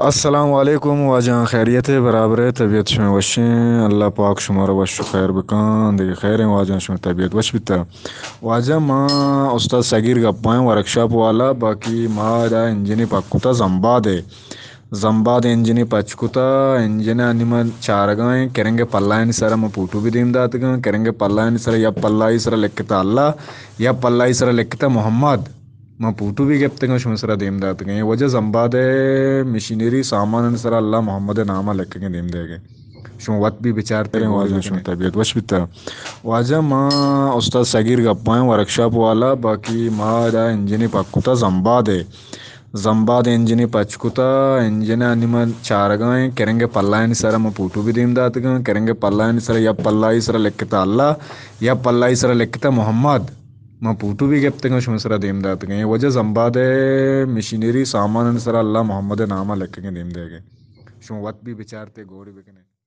असलकम वाजा खैरियत है बराबर है तबीयत शुमें वशें अल्लाह पाक शुमार वश खैर बकान देखे खैर वाजा शुमें तबीयत वश बिता वाजा माँ उस्ताद सगीर गप्पा वर्कशॉप वाला बाकी माँ जा इंजनी पक्कुता जम्बाद है जम्बाद इंजनी पचकुता इंजनी अनिम चारगाएँ करेंगे पल्ला इन सर मैं पूटू भी दीम दातगा करेंगे पल्ला इन सर या पल्ला सर लिखता अल्लाह या पल्ला सर लिखता मोहम्मद ಮಾಪೂತುವಿಗೆಪ್ತೆಂಗ ಶಿವಸರ ದೇಮ್ದಾತಗೆ ವಜ ಸಂಬಾದೆ ಮಿಷಿನರಿ ಸಾಮಾನ್ ಸರ ಅಲ್ಲ ಮೊಹಮ್ಮದ ನಾಮ ಲೆಕ್ಕಗೆ ದೇಮ್ದಾಗೆ ಶಿವ ವತ್ ಬಿ ವಿಚಾರತೆ ಶಿವ ತಬಿಯತ್ ವಶ್ ಬಿತ್ತ ವಾಜ ಮಾ ಉಸ್ತಾದ್ ಸಗೀರ್ ಗಪ್ಪ ವರ್ಕ್ಶಾಪ್ ವಾಲ ಬಾಕಿ ಮಾ ದ ಇಂಜಿನಿ ಪಕ್ಕುತ ಸಂಬಾದೆ जम्बाद इंजनी पचकुता इंजन अनिम चारगा करेंगे पल्ला सर मूटू भी दीम दातगा करेंगे पल्ला सर या पल्ला सर लिखता अल्लाह या पल्ला सर लिखता मोहम्मद ಮಾಪುಟುವಿಗೆಪ್ತೆಂಗ ಶಿವಸರ ದೇಮ್ದಾತಗೆ ವಜ ಸಂಬಾದೆ ಮಿಷಿನರಿ ಸಾಮಾನನ ಸರ ಅಲ್ಲ ಮೊಹಮ್ಮದ ನಾಮ ಲೆಕ್ಕಗೆ ದೇಮ್ದಾಗೆ ಶಿವ ಒತ್ ಬಿ ವಿಚಾರತೆ ಗೋರಿ ಬೇಕನೆ